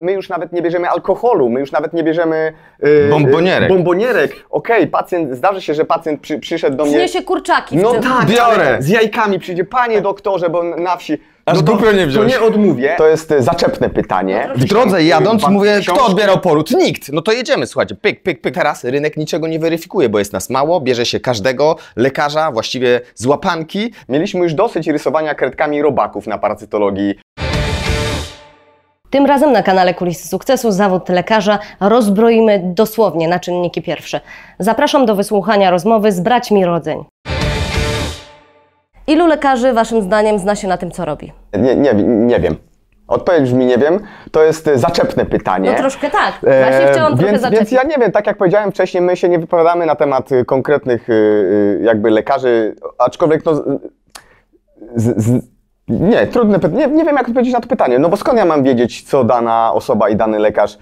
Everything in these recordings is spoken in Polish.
My już nawet nie bierzemy alkoholu, my już nawet nie bierzemy yy, bombonierek. bombonierek. Okej, pacjent, zdarzy się, że pacjent przy, przyszedł do mnie. się kurczaki. No tak, biorę. Z jajkami przyjdzie, panie doktorze, bo na wsi. Aż no to, nie wziąć. To nie odmówię. To jest y, zaczepne pytanie. No, w drodze jadąc mówię, kto odbierał poród? Nikt. No to jedziemy, słuchajcie, pyk, pyk, pyk. Teraz rynek niczego nie weryfikuje, bo jest nas mało, bierze się każdego, lekarza, właściwie z łapanki. Mieliśmy już dosyć rysowania kredkami robaków na paracytologii. Tym razem na kanale Kulisy Sukcesu Zawód Lekarza rozbroimy dosłownie na czynniki pierwsze. Zapraszam do wysłuchania rozmowy z braćmi rodzeń. Ilu lekarzy Waszym zdaniem zna się na tym, co robi? Nie, nie, nie wiem. Odpowiedź brzmi nie wiem. To jest e, zaczepne pytanie. No troszkę tak. E, Właśnie chciałam e, trochę więc, zaczepić. Więc ja nie wiem, tak jak powiedziałem wcześniej, my się nie wypowiadamy na temat e, konkretnych jakby lekarzy, aczkolwiek no, z, z, nie, trudne pytanie. Nie, wiem, jak odpowiedzieć na to pytanie. No bo skąd ja mam wiedzieć, co dana osoba i dany lekarz y,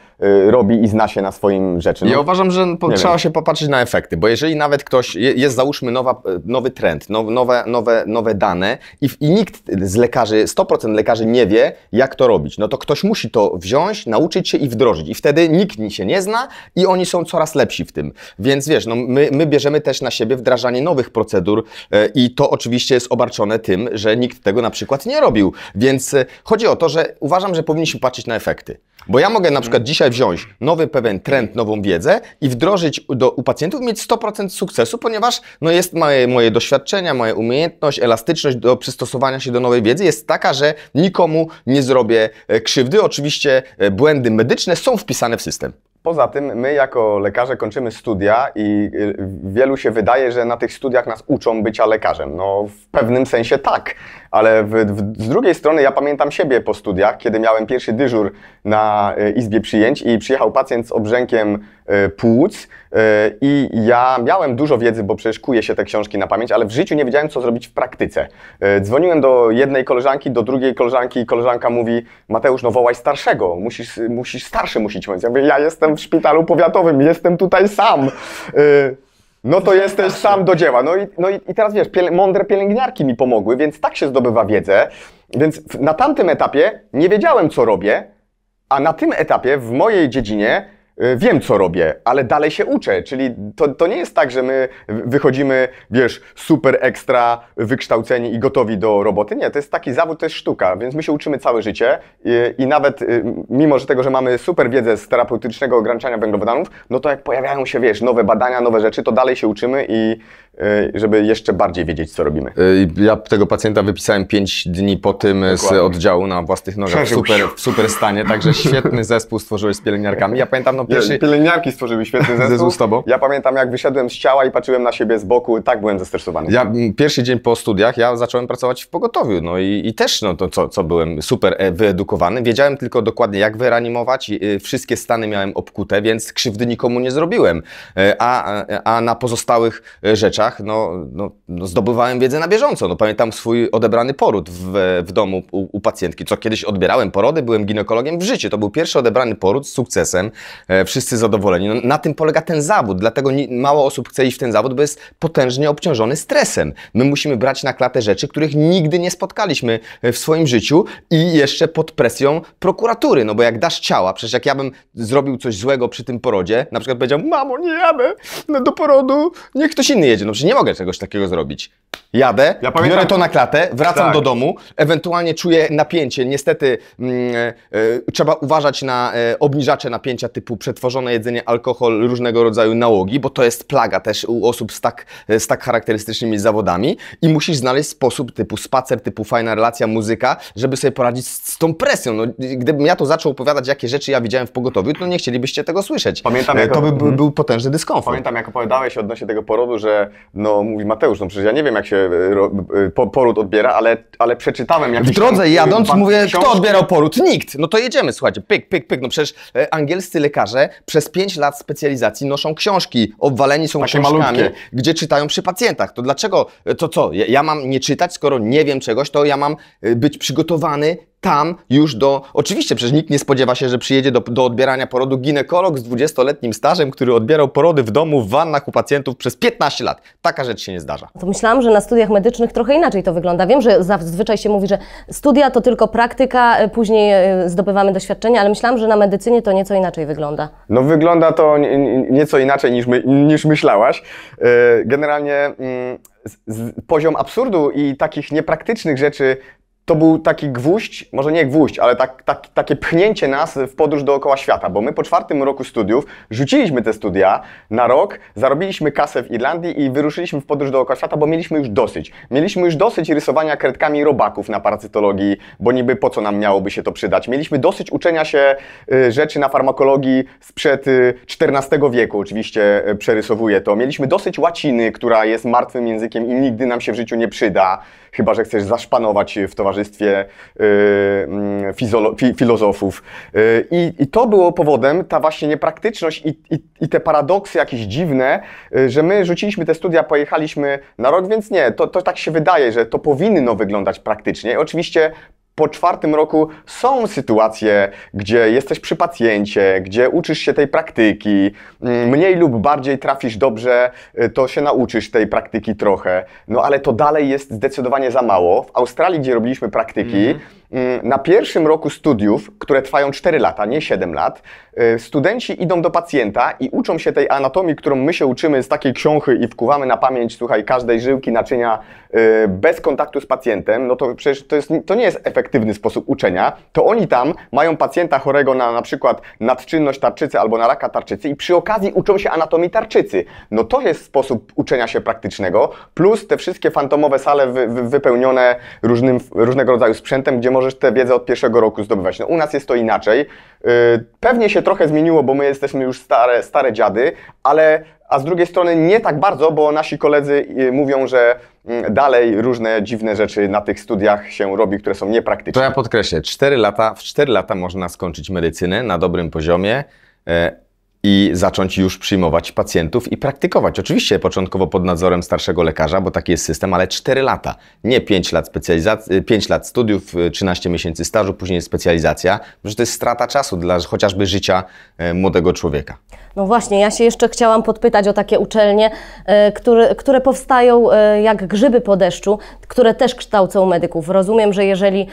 robi i zna się na swoim rzeczy? No, ja uważam, że no, po, trzeba wiem. się popatrzeć na efekty, bo jeżeli nawet ktoś, jest załóżmy nowa, y, nowy trend, now, nowe, nowe, nowe dane i, i nikt z lekarzy, 100% lekarzy nie wie, jak to robić, no to ktoś musi to wziąć, nauczyć się i wdrożyć. I wtedy nikt się nie zna i oni są coraz lepsi w tym. Więc wiesz, no, my, my bierzemy też na siebie wdrażanie nowych procedur y, i to oczywiście jest obarczone tym, że nikt tego na przykład przykład nie robił. Więc e, chodzi o to, że uważam, że powinniśmy patrzeć na efekty. Bo ja mogę na przykład mhm. dzisiaj wziąć nowy pewien trend, nową wiedzę i wdrożyć do, u pacjentów mieć 100% sukcesu, ponieważ no jest moje, moje doświadczenia, moja umiejętność, elastyczność do przystosowania się do nowej wiedzy jest taka, że nikomu nie zrobię e, krzywdy. Oczywiście e, błędy medyczne są wpisane w system. Poza tym my jako lekarze kończymy studia i wielu się wydaje, że na tych studiach nas uczą bycia lekarzem. No w pewnym sensie tak, ale w, w, z drugiej strony ja pamiętam siebie po studiach, kiedy miałem pierwszy dyżur na e, izbie przyjęć i przyjechał pacjent z obrzękiem e, płuc e, i ja miałem dużo wiedzy, bo przecież kuję się te książki na pamięć, ale w życiu nie wiedziałem, co zrobić w praktyce. Dzwoniłem do jednej koleżanki, do drugiej koleżanki i koleżanka mówi Mateusz, no wołaj starszego, musisz, musisz starszy musić mówić. Ja, mówię, ja jestem w szpitalu powiatowym, jestem tutaj sam. No to jesteś sam do dzieła. No i, no i, teraz wiesz, piel, mądre pielęgniarki mi pomogły, więc tak się zdobywa wiedzę. Więc na tamtym etapie nie wiedziałem, co robię, a na tym etapie w mojej dziedzinie Y, wiem, co robię, ale dalej się uczę. Czyli to, to nie jest tak, że my wychodzimy, wiesz, super ekstra wykształceni i gotowi do roboty. Nie, to jest taki zawód, to jest sztuka, więc my się uczymy całe życie i, y, i nawet y, mimo że tego, że mamy super wiedzę z terapeutycznego ograniczania węglowodanów, no to jak pojawiają się, wiesz, nowe badania, nowe rzeczy, to dalej się uczymy i E, żeby jeszcze bardziej wiedzieć, co robimy. E, ja tego pacjenta wypisałem 5 dni po tym Dokładnie. z oddziału na własnych nogach w super, w super stanie, także świetny zespół stworzyłeś z pielęgniarkami. Ja pamiętam, no pierwszy... Pielęgniarki stworzyły świetny zespół. z tobą. Ja pamiętam, jak wyszedłem z ciała i patrzyłem na siebie z boku, tak byłem zestresowany. Ja pierwszy dzień po studiach, ja zacząłem pracować w pogotowiu, no i, i też, no to co, co byłem super e, wyedukowany, wiedziałem tylko dokładnie, jak wyranimować i y, wszystkie stany miałem obkute, więc krzywdy nikomu nie zrobiłem, a, a na pozostałych rzeczach no, no, no, zdobywałem wiedzę na bieżąco. No, pamiętam swój odebrany poród w, w domu u, u, pacjentki, co kiedyś odbierałem porody, byłem ginekologiem w życiu. To był pierwszy odebrany poród z sukcesem, e, wszyscy zadowoleni. No, na tym polega ten zawód, dlatego nie, mało osób chce iść w ten zawód, bo jest potężnie obciążony stresem. My musimy brać na klatę rzeczy, których nigdy nie spotkaliśmy e, w swoim życiu i jeszcze pod presją prokuratury, no bo jak dasz ciała, przecież jak ja bym zrobił coś złego przy tym porodzie, na przykład powiedział, mamo, nie jadę no, do porodu, niech ktoś inny jedzie. No, stwierdził, nie mogę czegoś takiego zrobić. Jadę, ja pamiętam, biorę to na klatę, wracam tak. do domu, ewentualnie czuję napięcie. Niestety mm, y, trzeba uważać na y, obniżacze napięcia typu przetworzone jedzenie, alkohol, różnego rodzaju nałogi, bo to jest plaga też u osób z tak, z tak charakterystycznymi zawodami i musisz znaleźć sposób typu spacer, typu fajna relacja, muzyka, żeby sobie poradzić z, z tą presją. No, gdybym ja to zaczął opowiadać, jakie rzeczy ja widziałem w pogotowiu, to nie chcielibyście tego słyszeć. Pamiętam, To by mhm. był potężny dyskomfort. Pamiętam, jak opowiadałeś odnośnie tego porodu, że no mówi Mateusz, no przecież ja nie wiem jak się e, e, poród odbiera, ale, ale przeczytałem jakieś... W drodze tam, jadąc mówię, książki. kto odbierał poród? Nikt! No to jedziemy, słuchajcie, pyk, pyk, pyk, no przecież e, angielscy lekarze przez 5 lat specjalizacji noszą książki, obwaleni są Takie książkami, malutkie. gdzie czytają przy pacjentach. To dlaczego, to co, ja mam nie czytać, skoro nie wiem czegoś, to ja mam być przygotowany tam już do. Oczywiście, przecież nikt nie spodziewa się, że przyjedzie do, do odbierania porodu ginekolog z 20-letnim stażem, który odbierał porody w domu w wannach u pacjentów przez 15 lat. Taka rzecz się nie zdarza. To myślałam, że na studiach medycznych trochę inaczej to wygląda. Wiem, że zazwyczaj się mówi, że studia to tylko praktyka, e, później e, zdobywamy doświadczenie, ale myślałam, że na medycynie to nieco inaczej wygląda. No, wygląda to nieco inaczej niż, my, niż myślałaś. E, generalnie. Mm, poziom absurdu i takich niepraktycznych rzeczy to był taki gwóźdź, może nie gwóźdź, ale tak, tak, takie pchnięcie nas w podróż dookoła świata, bo my po czwartym roku studiów rzuciliśmy te studia na rok, zarobiliśmy kasę w Irlandii i wyruszyliśmy w podróż dookoła świata, bo mieliśmy już dosyć. Mieliśmy już dosyć rysowania kredkami robaków na paracytologii, bo niby po co nam miałoby się to przydać. Mieliśmy dosyć uczenia się y, rzeczy na farmakologii sprzed XIV y, wieku, oczywiście y, przerysowuję to. Mieliśmy dosyć łaciny, która jest martwym językiem i nigdy nam się w życiu nie przyda, chyba że chcesz zaszpanować w towarzystwie towarzystwie y, mm, filozofów. Y, I, I, to było powodem, ta właśnie niepraktyczność i, i, i, te paradoksy jakieś dziwne, y, że my rzuciliśmy te studia, pojechaliśmy na rok, więc nie, to, to tak się wydaje, że to powinno wyglądać praktycznie. Oczywiście po czwartym roku są sytuacje, gdzie jesteś przy pacjencie, gdzie uczysz się tej praktyki, mm, mniej lub bardziej trafisz dobrze, y, to się nauczysz tej praktyki trochę, no ale to dalej jest zdecydowanie za mało. W Australii, gdzie robiliśmy praktyki, mm. Y, na pierwszym roku studiów, które trwają 4 lata, nie 7 lat, y, studenci idą do pacjenta i uczą się tej anatomii, którą my się uczymy z takiej książki i wkuwamy na pamięć, słuchaj, każdej żyłki, naczynia y, bez kontaktu z pacjentem, no to przecież to, jest, to nie jest efektywny sposób uczenia. To oni tam mają pacjenta chorego na na przykład nadczynność tarczycy albo na raka tarczycy i przy okazji uczą się anatomii tarczycy. No to jest sposób uczenia się praktycznego, plus te wszystkie fantomowe sale wy, wy, wypełnione różnym, różnego rodzaju sprzętem, gdzie można możesz tę wiedzę od pierwszego roku zdobywać. No, u nas jest to inaczej. Y, pewnie się trochę zmieniło, bo my jesteśmy już stare, stare dziady, ale a z drugiej strony nie tak bardzo, bo nasi koledzy y, mówią, że mm, dalej różne dziwne rzeczy na tych studiach się robi, które są niepraktyczne. To ja podkreślę, 4 lata, w 4 lata można skończyć medycynę na dobrym poziomie, e, i zacząć już przyjmować pacjentów i praktykować. Oczywiście początkowo pod nadzorem starszego lekarza, bo taki jest system, ale 4 lata, nie 5 lat specjalizacji, y, 5 lat studiów, 13 y, miesięcy stażu, później specjalizacja, że to jest strata czasu dla chociażby życia y, młodego człowieka. No właśnie, ja się jeszcze chciałam podpytać o takie uczelnie, które, które powstają jak grzyby po deszczu, które też kształcą medyków. Rozumiem, że jeżeli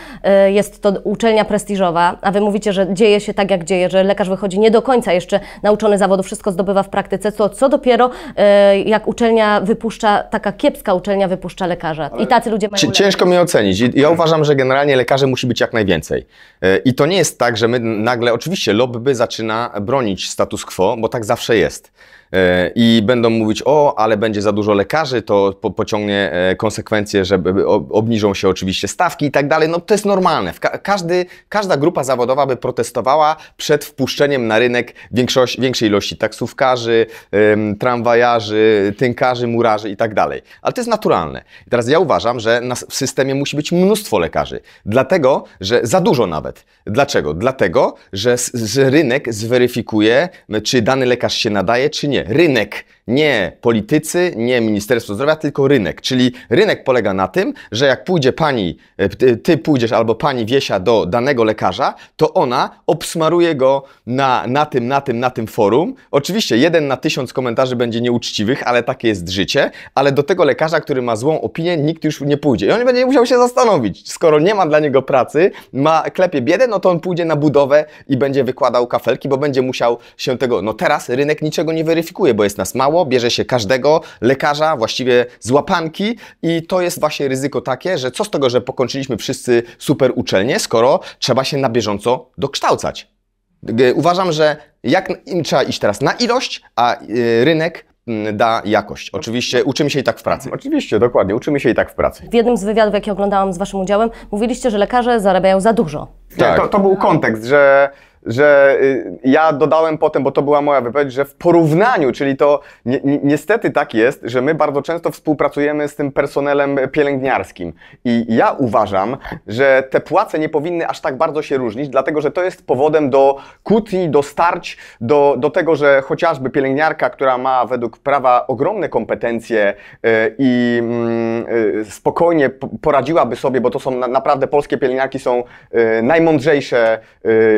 jest to uczelnia prestiżowa, a wy mówicie, że dzieje się tak jak dzieje, że lekarz wychodzi nie do końca jeszcze nauczony zawodu wszystko zdobywa w praktyce, co, co dopiero e, jak uczelnia wypuszcza, taka kiepska uczelnia wypuszcza lekarza. I tacy ludzie mają... Ciężko mi ocenić. Ja uważam, że generalnie lekarzy musi być jak najwięcej. E, I to nie jest tak, że my nagle, oczywiście lobby zaczyna bronić status quo, bo tak zawsze jest. E, i będą mówić, o, ale będzie za dużo lekarzy, to po, pociągnie e, konsekwencje, że obniżą się oczywiście stawki i tak dalej. No to jest normalne. każdy, każda grupa zawodowa by protestowała przed wpuszczeniem na rynek większość, większej ilości taksówkarzy, tramwajarzy, tynkarzy, murarzy i tak dalej. Ale to jest naturalne. I teraz ja uważam, że w systemie musi być mnóstwo lekarzy. Dlatego, że za dużo nawet. Dlaczego? Dlatego, że, że rynek zweryfikuje, czy dany lekarz się nadaje, czy nie rynek nie politycy, nie Ministerstwo Zdrowia, tylko rynek. Czyli rynek polega na tym, że jak pójdzie pani, e, ty pójdziesz albo pani Wiesia do danego lekarza, to ona obsmaruje go na, na tym, na tym, na tym forum. Oczywiście jeden na tysiąc komentarzy będzie nieuczciwych, ale takie jest życie, ale do tego lekarza, który ma złą opinię, nikt już nie pójdzie. I on będzie musiał się zastanowić. Skoro nie ma dla niego pracy, ma klepie biedę, no to on pójdzie na budowę i będzie wykładał kafelki, bo będzie musiał się tego... No teraz rynek niczego nie weryfikuje, bo jest nas mało, bierze się każdego lekarza, właściwie z łapanki i to jest właśnie ryzyko takie, że co z tego, że pokończyliśmy wszyscy super uczelnie, skoro trzeba się na bieżąco dokształcać. Uważam, że jak trzeba iść teraz na ilość, a y, rynek da jakość. Oczywiście uczymy się i tak w pracy. Oczywiście, dokładnie, uczymy się i tak w pracy. W jednym z wywiadów, jakie oglądałam z Waszym udziałem, mówiliście, że lekarze zarabiają za dużo. Tak. To, to był kontekst, że że y, ja dodałem potem, bo to była moja wypowiedź, że w porównaniu, czyli to ni niestety tak jest, że my bardzo często współpracujemy z tym personelem pielęgniarskim. I ja uważam, że te płace nie powinny aż tak bardzo się różnić, dlatego że to jest powodem do kłótni, do starć, do, do tego, że chociażby pielęgniarka, która ma według prawa ogromne kompetencje y, i mm, y, spokojnie poradziłaby sobie, bo to są naprawdę polskie pielęgniarki są najmądrzejsze,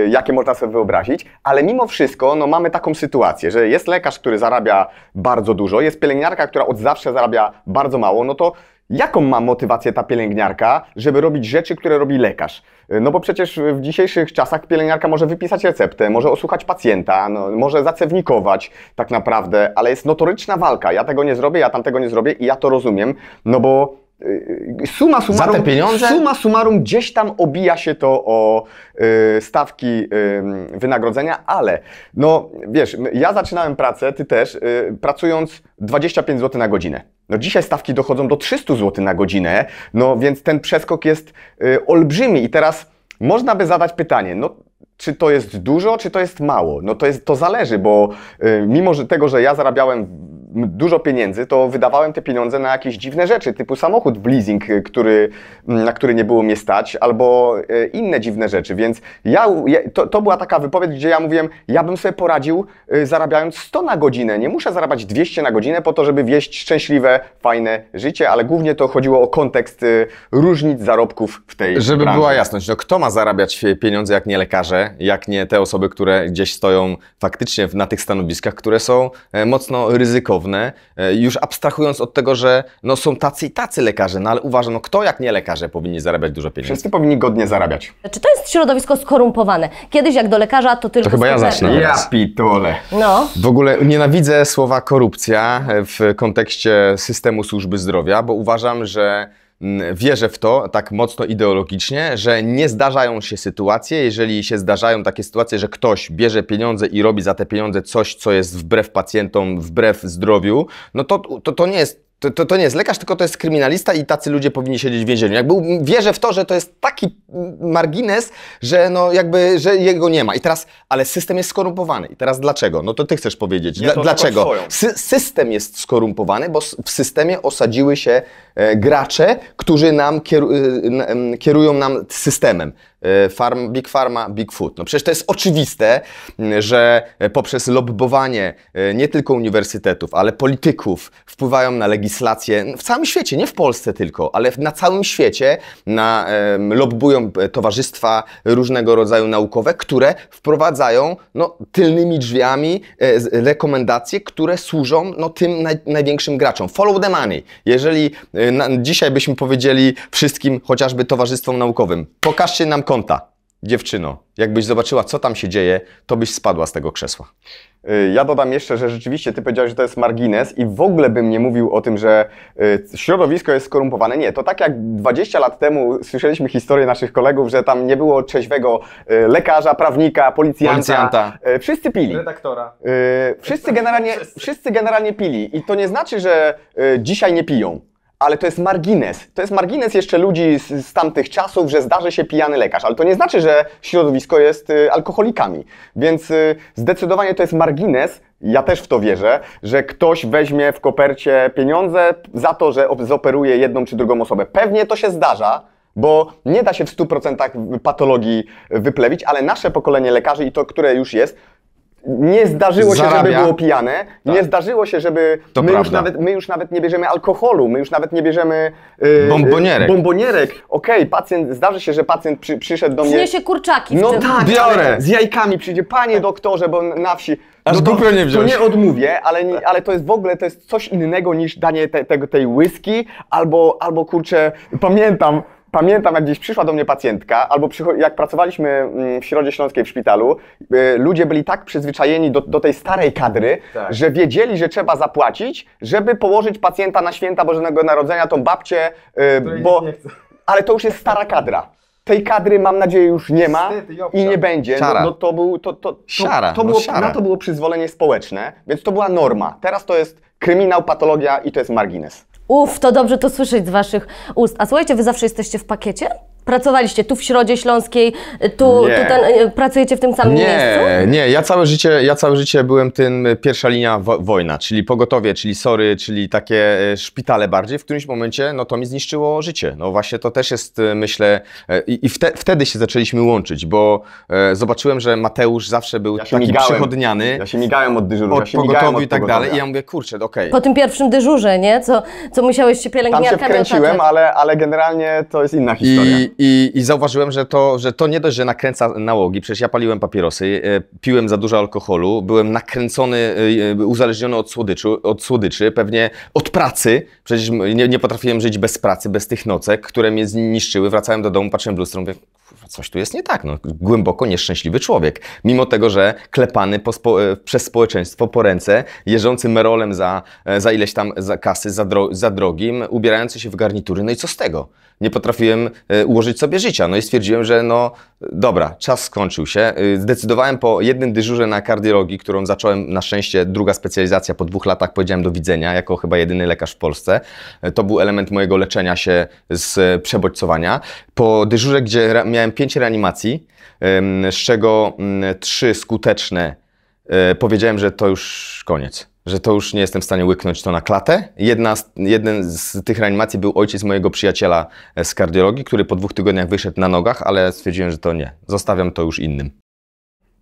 jakie można sobie wyobrazić, ale mimo wszystko no, mamy taką sytuację, że jest lekarz, który zarabia bardzo dużo, jest pielęgniarka, która od zawsze zarabia bardzo mało, no to jaką ma motywację ta pielęgniarka, żeby robić rzeczy, które robi lekarz? No bo przecież w dzisiejszych czasach pielęgniarka może wypisać receptę, może osłuchać pacjenta, no, może zacewnikować tak naprawdę, ale jest notoryczna walka. Ja tego nie zrobię, ja tamtego nie zrobię i ja to rozumiem, no bo Y, y, suma summarum, Za te pieniądze? Suma summarum gdzieś tam obija się to o y, stawki y, wynagrodzenia, ale no wiesz, ja zaczynałem pracę, ty też, y, pracując 25 zł na godzinę. No dzisiaj stawki dochodzą do 300 zł na godzinę, no więc ten przeskok jest y, olbrzymi i teraz można by zadać pytanie, no czy to jest dużo, czy to jest mało? No to, jest, to zależy, bo mimo że tego, że ja zarabiałem dużo pieniędzy, to wydawałem te pieniądze na jakieś dziwne rzeczy, typu samochód w leasing, e, który, na który nie było mnie stać, albo e, inne dziwne rzeczy. Więc ja, to, to była taka wypowiedź, gdzie ja mówiłem, ja bym sobie poradził e, zarabiając 100 na godzinę. Nie muszę zarabiać 200 na godzinę po to, żeby wieść szczęśliwe, fajne życie, ale głównie to chodziło o kontekst różnic zarobków w tej Żeby branży. była jasność, no kto ma zarabiać pieniądze jak nie lekarze, jak nie te osoby, które gdzieś stoją faktycznie na tych stanowiskach, które są mocno ryzykowne E, już abstrahując od tego, że no są tacy i tacy lekarze, no ale uważam, no kto jak nie lekarze powinni zarabiać dużo pieniędzy? Wszyscy powinni godnie zarabiać. Czy to jest środowisko skorumpowane? Kiedyś jak do lekarza to tylko... To chyba ja zacznę. Ja pitole. No. W ogóle nienawidzę słowa korupcja e, w kontekście systemu służby zdrowia, bo uważam, że Mm, wierzę w to tak mocno ideologicznie, że nie zdarzają się sytuacje, jeżeli się zdarzają takie sytuacje, że ktoś bierze pieniądze i robi za te pieniądze coś, co jest wbrew pacjentom, wbrew zdrowiu, no to, to, to nie jest to, to, to, nie jest lekarz, tylko to jest kryminalista i tacy ludzie powinni siedzieć w więzieniu. Jakby wierzę w to, że to jest taki margines, że no jakby, że jego nie ma. I teraz, ale system jest skorumpowany. I teraz dlaczego? No to ty chcesz powiedzieć. Dla, dlaczego? Sy system jest skorumpowany, bo w systemie osadziły się e, gracze, którzy nam kieru e, kierują nam systemem. E, farm, Big Pharma, Big Food. No przecież to jest oczywiste, mm, że e, poprzez lobbowanie e, nie tylko uniwersytetów, ale polityków wpływają na legislację no, w całym świecie, nie w Polsce tylko, ale na całym świecie na, lobbują towarzystwa różnego rodzaju naukowe, które wprowadzają no, tylnymi drzwiami rekomendacje, które służą no, tym naj, największym graczom. Follow the money. Jeżeli na, dzisiaj byśmy powiedzieli wszystkim, chociażby towarzystwom naukowym, pokażcie nam konta. Dziewczyno, jakbyś zobaczyła, co tam się dzieje, to byś spadła z tego krzesła. Y, ja dodam jeszcze, że rzeczywiście ty powiedziałeś, że to jest margines i w ogóle bym nie mówił o tym, że y, środowisko jest skorumpowane. Nie, to tak jak 20 lat temu słyszeliśmy historię naszych kolegów, że tam nie było trzeźwego y, lekarza, prawnika, policjanta. policjanta. Wszyscy pili. Redaktora. Wszyscy generalnie, wszyscy generalnie pili i to nie znaczy, że dzisiaj nie piją ale to jest margines. To jest margines jeszcze ludzi z, z, tamtych czasów, że zdarzy się pijany lekarz, ale to nie znaczy, że środowisko jest y, alkoholikami. Więc y, zdecydowanie to jest margines. Ja też w to wierzę, że ktoś weźmie w kopercie pieniądze za to, że zoperuje jedną czy drugą osobę. Pewnie to się zdarza, bo nie da się w 100% patologii wyplewić, ale nasze pokolenie lekarzy i to, które już jest, nie zdarzyło się, Zarabia. żeby było pijane, tak. nie zdarzyło się, żeby to my już, nawet, my już nawet nie bierzemy alkoholu, my już nawet nie bierzemy yy, bombonierek. bombonierek. Okej, okay, pacjent, zdarzy się, że pacjent przy, przyszedł do mnie. Przyniesie kurczaki. No tak, biorę. Z jajkami przyjdzie, panie doktorze, bo na wsi. Aż no to, nie wziąłeś. To nie odmówię, ale, ale to jest w ogóle to jest coś innego niż danie te, te, tej whisky albo, albo kurczę, pamiętam, pamiętam, jak gdzieś przyszła do mnie pacjentka, albo jak pracowaliśmy mm, w Środzie Śląskiej w szpitalu, y, ludzie byli tak przyzwyczajeni do, do tej starej kadry, tak. że wiedzieli, że trzeba zapłacić, żeby położyć pacjenta na święta Bożego Narodzenia, tą babcię, y, bo... Ale to już jest stara kadra. Tej kadry, mam nadzieję, już nie ma i nie będzie. No, no to, był, to, to, to, siara, to no było, no na to było przyzwolenie społeczne, więc to była norma. Teraz to jest kryminał, patologia i to jest margines. Uff, to dobrze to słyszeć z Waszych ust. A słuchajcie, Wy zawsze jesteście w pakiecie? Pracowaliście tu w Środzie Śląskiej, y, tu, tu ten, y, pracujecie w tym samym nie, miejscu? Nie, ja całe życie, ja całe życie byłem tym y, pierwsza linia wo wojna, czyli pogotowie, czyli sory, czyli takie szpitale bardziej. W którymś momencie no to mi zniszczyło życie. No właśnie to też jest myślę i, i wte, wtedy się zaczęliśmy łączyć, bo e, zobaczyłem, że Mateusz zawsze był ja taki migałem, przychodniany. Ja się migałem od dyżuru, od ja i tak dalej i ja mówię, kurczę, no okej. Okay. Po tym pierwszym dyżurze, nie? Co, co musiałeś się pielęgniarkami Tam się wkręciłem, ale, ale generalnie to jest inna historia. I, i, i zauważyłem, że to, że to nie dość, że nakręca nałogi. Przecież ja paliłem papierosy, e, piłem za dużo alkoholu, byłem nakręcony, e, e, uzależniony od, słodyczu, od słodyczy, pewnie od pracy. Przecież nie, nie potrafiłem żyć bez pracy, bez tych nocek, które mnie zniszczyły. Wracałem do domu, patrzyłem w lustro, mówię, coś tu jest nie tak. No, głęboko nieszczęśliwy człowiek. Mimo tego, że klepany spo, e, przez społeczeństwo po ręce, jeżdżący merolem za, e, za ileś tam za kasy, za, dro, za drogim, ubierający się w garnitury. No i co z tego? Nie potrafiłem e, ułożyć sobie życia. No i stwierdziłem, że no dobra, czas skończył się. Zdecydowałem po jednym dyżurze na kardiologii, którą zacząłem na szczęście, druga specjalizacja po dwóch latach powiedziałem do widzenia, jako chyba jedyny lekarz w Polsce. To był element mojego leczenia się z przebodźcowania. Po dyżurze, gdzie miałem pięć reanimacji, z czego mm, trzy skuteczne. E, powiedziałem, że to już koniec że to już nie jestem w stanie łyknąć to na klatę. Jedna z, jeden z tych reanimacji był ojciec mojego przyjaciela e, z kardiologii, który po dwóch tygodniach wyszedł na nogach, ale stwierdziłem, że to nie. Zostawiam to już innym.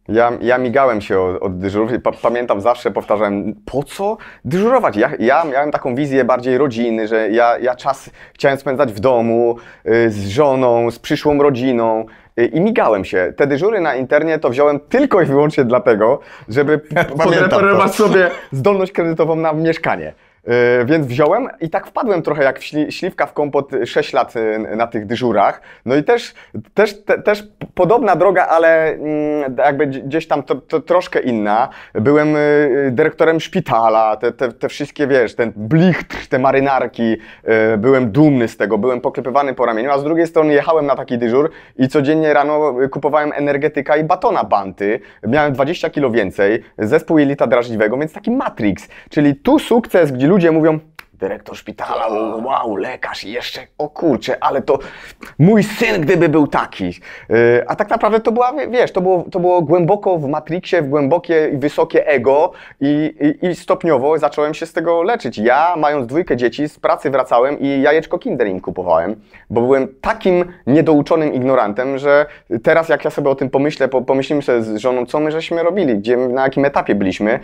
Ja, ja migałem się od, od dyżurów i pamiętam zawsze powtarzałem, po co dyżurować? Ja, ja miałem taką wizję bardziej rodziny, że ja, ja czas chciałem spędzać w domu, y, z żoną, z przyszłą rodziną y, i migałem się. Te dyżury na internie to wziąłem tylko i wyłącznie dlatego, żeby ja pamiętam sobie zdolność kredytową na mieszkanie. E, więc wziąłem i tak wpadłem trochę jak śliwka w kompot 6 lat e, na tych dyżurach. No i też, też, te, też podobna droga, ale mm, jakby gdzieś tam to, to troszkę inna. Byłem e, dyrektorem szpitala, te, te, te, wszystkie, wiesz, ten blichtr, te marynarki. Byłem dumny z tego, byłem poklepywany po ramieniu, a z drugiej strony jechałem na taki dyżur i codziennie rano kupowałem energetyka i batona banty. Miałem 20 kilo więcej, zespół jelita drażliwego, więc taki matrix, czyli tu sukces, gdzie ludzie mówią, dyrektor szpitala, wow, lekarz jeszcze, o kurczę, ale to mój syn gdyby był taki. Y, a tak naprawdę to była, wiesz, to było, to było głęboko w Matrixie, w głębokie i wysokie ego i, i, i, stopniowo zacząłem się z tego leczyć. Ja, mając dwójkę dzieci, z pracy wracałem i jajeczko Kinder im kupowałem, bo byłem takim niedouczonym ignorantem, że teraz jak ja sobie o tym pomyślę, pomyślimy sobie z żoną, co my żeśmy robili, gdzie, na jakim etapie byliśmy,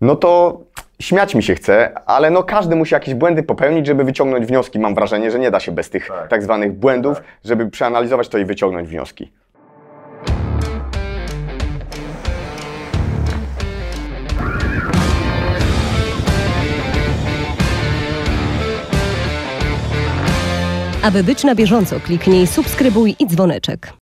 no to śmiać mi się chce, ale no każdy musi jakieś błędy popełnić, żeby wyciągnąć wnioski. Mam wrażenie, że nie da się bez tych tak, tak zwanych błędów, tak. żeby przeanalizować to i wyciągnąć wnioski. Aby być na bieżąco, kliknij subskrybuj i dzwoneczek.